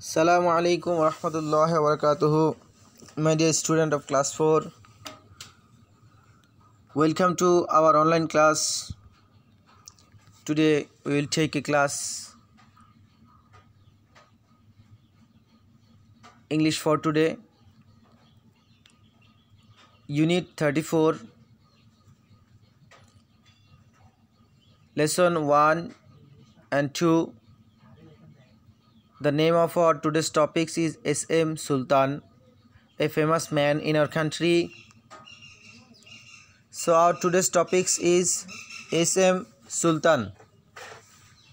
Assalamu alaikum wa rahmatullahi wa barakatuhu. My dear student of class 4, welcome to our online class. Today we will take a class English for today, Unit 34, Lesson 1 and 2 the name of our today's topics is S.M. Sultan, a famous man in our country. So our today's topics is S.M. Sultan.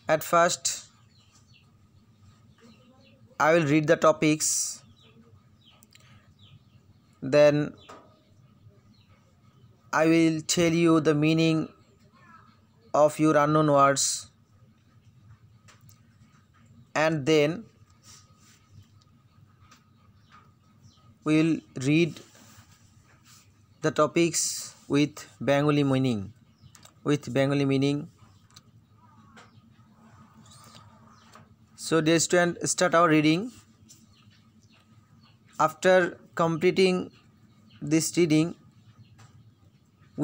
At first, I will read the topics. Then I will tell you the meaning of your unknown words and then we will read the topics with Bengali meaning with Bengali meaning so dear student start our reading after completing this reading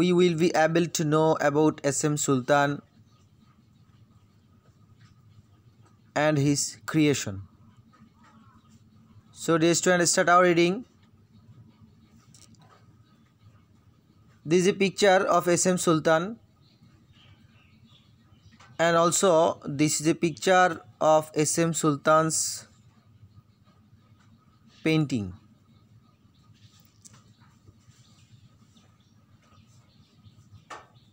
we will be able to know about SM Sultan and his creation. So, dear students, start our reading. This is a picture of SM Sultan and also this is a picture of SM Sultan's painting.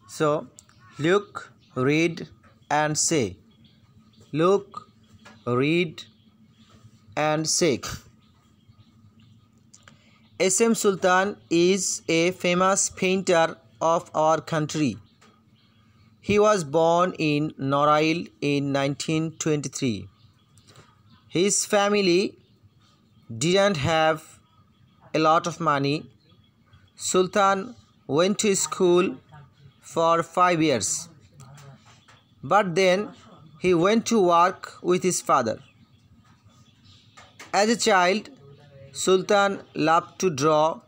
So, look, read and say. Look, read and seek. SM Sultan is a famous painter of our country. He was born in Norail in 1923. His family didn't have a lot of money. Sultan went to school for five years. But then he went to work with his father. As a child, Sultan loved to draw.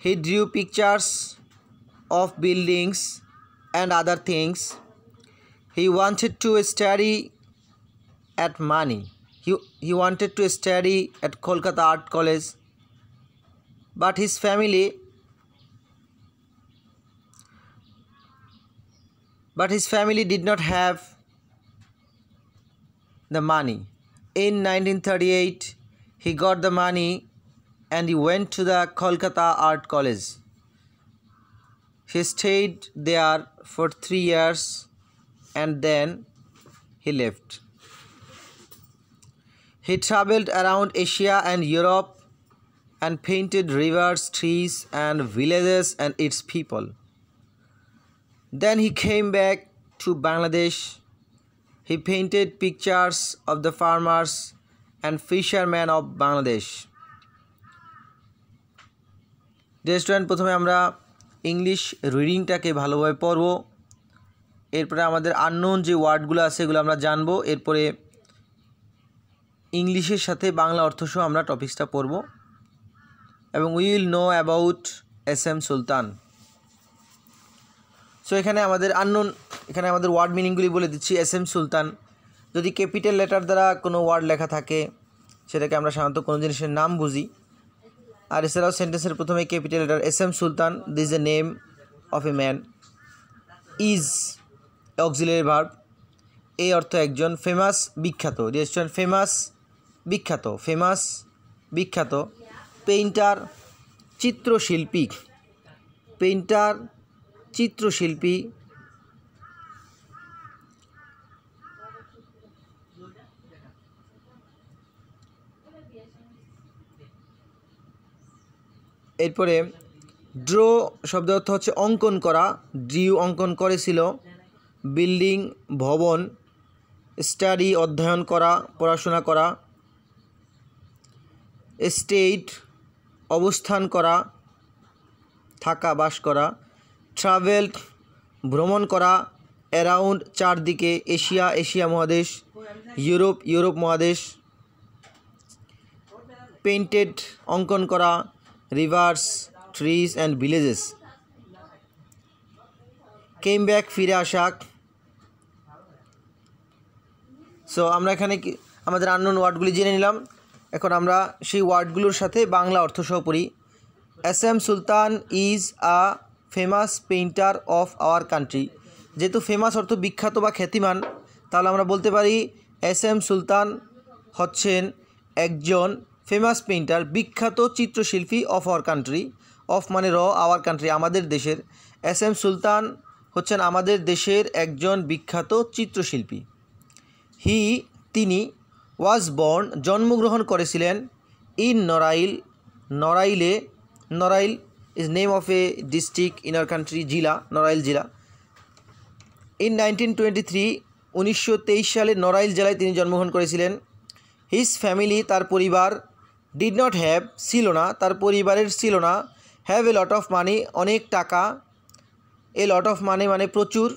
He drew pictures of buildings and other things. He wanted to study at Mani. He, he wanted to study at Kolkata Art College. But his family but his family did not have the money. In 1938, he got the money and he went to the Kolkata Art College. He stayed there for three years and then he left. He traveled around Asia and Europe and painted rivers, trees, and villages and its people. Then he came back to Bangladesh He painted pictures of the farmers and fishermen of Bangladesh. Restaurant প্রথমে আমরা English রিডিংটাকে ভালোভাবে পড়ব এরপরে আমাদের unknown যে ওয়ার্ডগুলো আছে এগুলো আমরা জানবো এরপরে ইংলিশের সাথে বাংলা অর্থসহ আমরা টপিক্সটা পড়ব এবং will know about S M Sultan so এখানে আমাদের আননোন এখানে আমাদের ওয়ার্ড মিনিংগুলি বলে দিচ্ছি এস এম সুলতান যদি ক্যাপিটাল লেটার দ্বারা কোনো ওয়ার্ড লেখা থাকে সেটাকে আমরা সাধারণত কোনো জিনিসের নাম বুঝি আর এছাড়াও সেন্টেন্সের প্রথমে capital letter S M Sultan this a name of a man is auxiliary verb এই অর্থ একজন ফেমাস বিখ্যাত রেস্টুরেন্ট ফেমাস বিখ্যাত ফেমাস বিখ্যাত পেইন্টার চিত্রশিল্পী পেইন্টার চিত্রশিল্পী এরপরে ড্র শব্দের অর্থ হচ্ছে অঙ্কন করা ড্রিউ অঙ্কন করেছিল বিল্ডিং ভবন স্টাডি অধ্যয়ন করা পড়াশোনা করা স্টেট অবস্থান করা থাকা বাস করা ট্রাভেল ভ্রমণ করা অ্যারাউন্ড চারদিকে এশিয়া এশিয়া মহাদেশ ইউরোপ ইউরোপ মহাদেশ পেইন্টেড অঙ্কন করা rivers trees and villages came back ফিরে আসাক সো আমরা এখানে আমাদের আননোন ওয়ার্ডগুলি জেনে নিলাম এখন আমরা সেই ওয়ার্ডগুলোর সাথে বাংলা সহ পড়ি S M Sultan is a famous painter of our country যেহেতু ফেমাস অর্থ বিখ্যাত বা খ্যাতিমান তাহলে আমরা বলতে পারি এস এম সুলতান হচ্ছেন একজন ফেমাস পেইন্টার বিখ্যাত চিত্রশিল্পী অফ আওয়ার কান্ট্রি অফ মানে র আওয়ার কান্ট্রি আমাদের দেশের এস এম সুলতান হচ্ছেন আমাদের দেশের একজন বিখ্যাত চিত্রশিল্পী হি তিনি ওয়াজ বর্ন জন্মগ্রহণ করেছিলেন ইন নড়াইল নড়াইলে Narail is name of a district in our country Jila, Norail Jila. In 1923, উনিশশো সালে নড়াইল জেলায় তিনি জন্মগ্রহণ করেছিলেন হিজ ফ্যামিলি তার পরিবার ডিড নট হ্যাভ ছিল না তার পরিবারের ছিল না have a lot of money অনেক টাকা এ লট অফ মানি মানে প্রচুর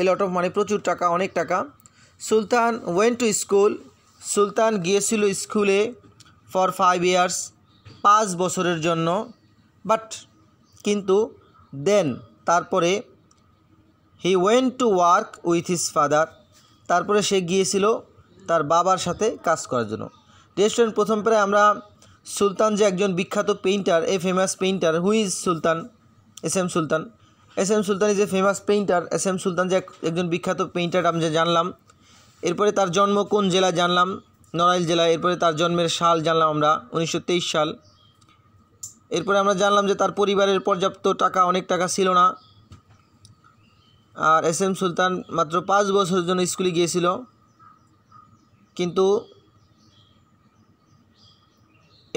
এ লট অফ মানি প্রচুর টাকা অনেক টাকা Sultan went to school Sultan গিয়েছিল স্কুলে ফর ফাইভ ইয়ার্স পাঁচ বছরের জন্য বাট কিন্তু দেন তারপরে he went to work with his father তারপরে সে গিয়েছিল তার বাবার সাথে কাজ করার জন্য রেস্টুরেন্ট প্রথম প্রায় আমরা সুলতান যে একজন বিখ্যাত painter a famous painter who is Sultan S M Sultan S M Sultan is a famous painter S M Sultan যে একজন বিখ্যাত পেইন্টার আমরা জানলাম এরপরে তার জন্ম কোন জেলা জানলাম নড়াইল জেলায় এরপরে তার জন্মের সাল জানলাম আমরা উনিশশো সাল এরপরে আমরা জানলাম যে তার পরিবারের পর্যাপ্ত টাকা অনেক টাকা ছিল না আর এস এম সুলতান মাত্র পাঁচ বছরের জন্য স্কুলে গিয়েছিল কিন্তু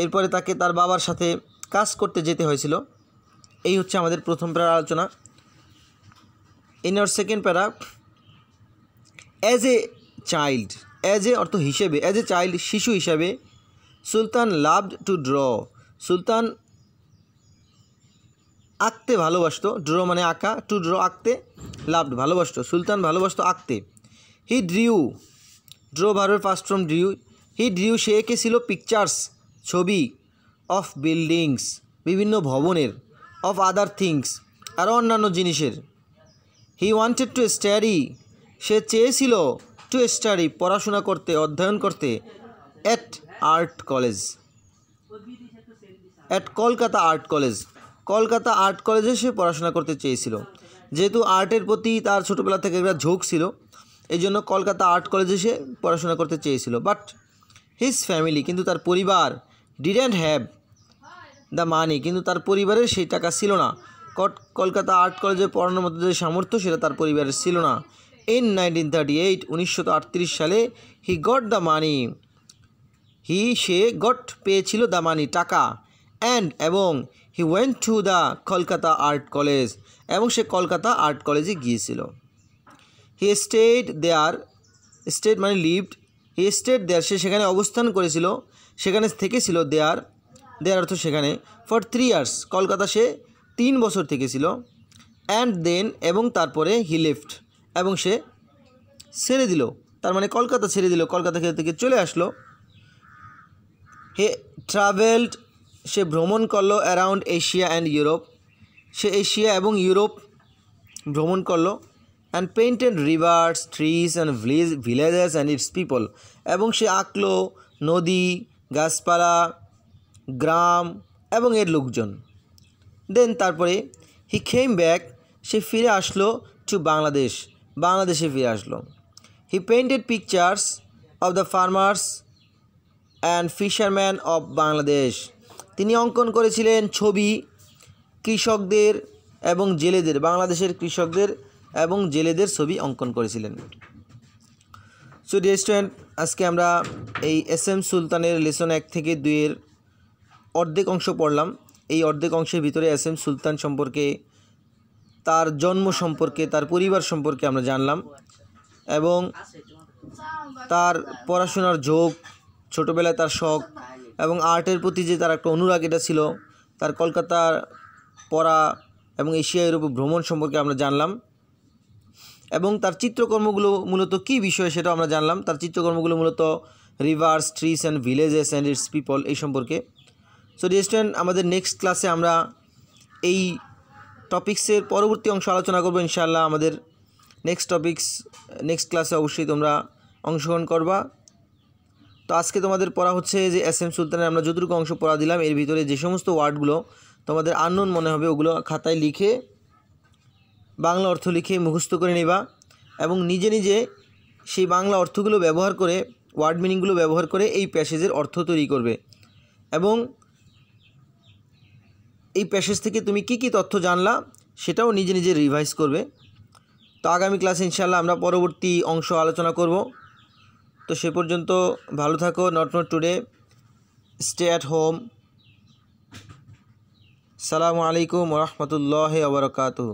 এরপরে তাকে তার বাবার সাথে কাজ করতে যেতে হয়েছিল এই হচ্ছে আমাদের প্রথম প্যারার আলোচনা ইন আর second para as a child as a অর্থ হিসেবে অ্যাজ এ চাইল্ড শিশু হিসাবে Sultan loved to draw Sultan আঁকতে ভালোবাসত ড্র মানে আঁকা টু ড্র আঁকতে লাভড ভালোবাসত সুলতান ভালোবাসত আঁকতে হি ড্রিউ ড্র ভার্বের first from drew he drew সে এঁকেছিল পিকচার্স ছবি অফ বিল্ডিংস বিভিন্ন ভবনের অফ আদার থিংস আরও অন্যান্য জিনিসের হি ওয়ান্টেড টু স্টাডি সে চেয়েছিল টু স্টাডি পড়াশোনা করতে অধ্যয়ন করতে at art college at Kolkata art college Kolkata art কলেজে সে পড়াশোনা করতে চেয়েছিল যেহেতু আর্টের প্রতি তার ছোটোবেলা থেকে একটা ঝোঁক ছিল এই জন্য কলকাতা আর্ট কলেজে সে পড়াশোনা করতে চেয়েছিল বাট হিজ ফ্যামিলি কিন্তু তার পরিবার ডিডেন্ট হ্যাভ দ্য মানি কিন্তু তার পরিবারের সেই টাকা ছিল না কলকাতা আর্ট কলেজে পড়ানোর মতো যে সামর্থ্য সেটা তার পরিবারের ছিল না ইন নাইনটিন থার্টি এইট উনিশশো সালে he got the money he সে গট পেয়েছিল দ্য মানি টাকা অ্যান্ড এবং he went to the Kolkata art college এবং সে কলকাতা আর্ট কলেজে গিয়েছিল হি স্টেট দেয়ার স্টেট মানে লিভড হি স্টেট দেয়ার সে সেখানে অবস্থান করেছিল সেখানে থেকেছিল দেয়ার দেয়ার অর্থ সেখানে ফর থ্রি ইয়ার্স কলকাতা সে তিন বছর থেকেছিল অ্যান্ড দেন এবং তারপরে হি লিফট এবং সে ছেড়ে দিল তার মানে কলকাতা ছেড়ে দিল কলকাতা থেকে চলে আসলো হে ট্রাভেলড সে ভ্রমণ করলো অ্যারাউন্ড এশিয়া অ্যান্ড ইউরোপ সে এশিয়া এবং ইউরোপ ভ্রমণ করলো and painted rivers trees and village villages and its people এবং সে আঁকলো নদী গাছপালা গ্রাম এবং এর লোকজন দেন তারপরে হি খেম ব্যাক সে ফিরে আসলো টু বাংলাদেশ বাংলাদেশে ফিরে আসলো he painted pictures of the farmers and fisherman of Bangladesh তিনি অঙ্কন করেছিলেন ছবি কৃষকদের এবং জেলেদের বাংলাদেশের কৃষকদের এবং জেলেদের ছবি অঙ্কন করেছিলেন সো ডিয়ার স্টুডেন্ট আজকে আমরা এই এস এম সুলতানের লেসন এক থেকে দুইয়ের অর্ধেক অংশ পড়লাম এই অর্ধেক অংশের ভিতরে এস এম সুলতান সম্পর্কে তার জন্ম সম্পর্কে তার পরিবার সম্পর্কে আমরা জানলাম এবং তার পড়াশোনার ঝোঁক ছোটোবেলায় তার শখ এবং আর্টের প্রতি যে তার একটা অনুরাগ এটা ছিল তার কলকাতার পড়া এবং এশিয়া ইউরোপ ভ্রমণ সম্পর্কে আমরা জানলাম এবং তার চিত্রকর্মগুলো মূলত কি বিষয় সেটা আমরা জানলাম তার চিত্রকর্মগুলো মূলত rivers trees and villages and its people এই সম্পর্কে সো রেস্টুরেন্ট আমাদের নেক্সট ক্লাসে আমরা এই টপিক্সের পরবর্তী অংশ আলোচনা করবো ইনশাআল্লাহ আমাদের নেক্সট টপিক্স নেক্সট ক্লাসে অবশ্যই তোমরা অংশগ্রহণ করবা তো আজকে তোমাদের পড়া হচ্ছে যে এস এম সুলতানের আমরা যতটুকু অংশ পড়া দিলাম এর ভিতরে যে সমস্ত ওয়ার্ডগুলো তোমাদের আননোন মনে হবে ওগুলো খাতায় লিখে বাংলা অর্থ লিখে মুখস্থ করে নেবা এবং নিজে নিজে সেই বাংলা অর্থগুলো ব্যবহার করে ওয়ার্ড মিনিংগুলো ব্যবহার করে এই প্যাসেজের অর্থ তৈরি করবে এবং এই প্যাসেজ থেকে তুমি কি কি তথ্য জানলা সেটাও নিজে নিজে রিভাইজ করবে তো আগামী ক্লাসে ইনশাল্লাহ আমরা পরবর্তী অংশ আলোচনা করব তো সে পর্যন্ত ভালো থাকো not not today stay at home সালামু আলাইকুম রহমতুল্লাহ আবরকাতু